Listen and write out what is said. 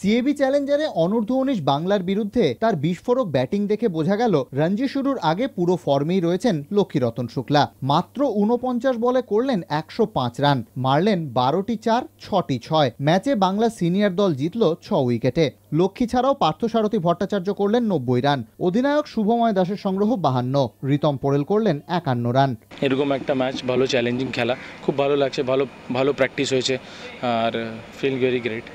CAB চ্যালেঞ্জারে অনূর্ধ্ব উনিশ বাংলার বিরুদ্ধে তার বিস্ফোরক ব্যাটিং দেখে বোঝা গেল রঞ্জি শুরুর আগে পুরো ফর্মেই রয়েছেন লক্ষ্মীরতন শুক্লা মাত্র উনপঞ্চাশ বলে করলেন একশো পাঁচ রান মারলেন বারোটি চার ছটি ছয় ম্যাচে বাংলা সিনিয়র দল জিতল ছ উইকেটে লক্ষ্মী ছাড়াও পার্থসারথী ভট্টাচার্য করলেন নব্বই রান অধিনায়ক শুভময় দাসের সংগ্রহ বাহান্ন রিতম পোড়েল করলেন একান্ন রান এরকম একটা ম্যাচ ভালো চ্যালেঞ্জিং খেলা খুব ভালো লাগছে ভালো ভালো প্র্যাকটিস হয়েছে আর ফিল ভেরি গ্রেট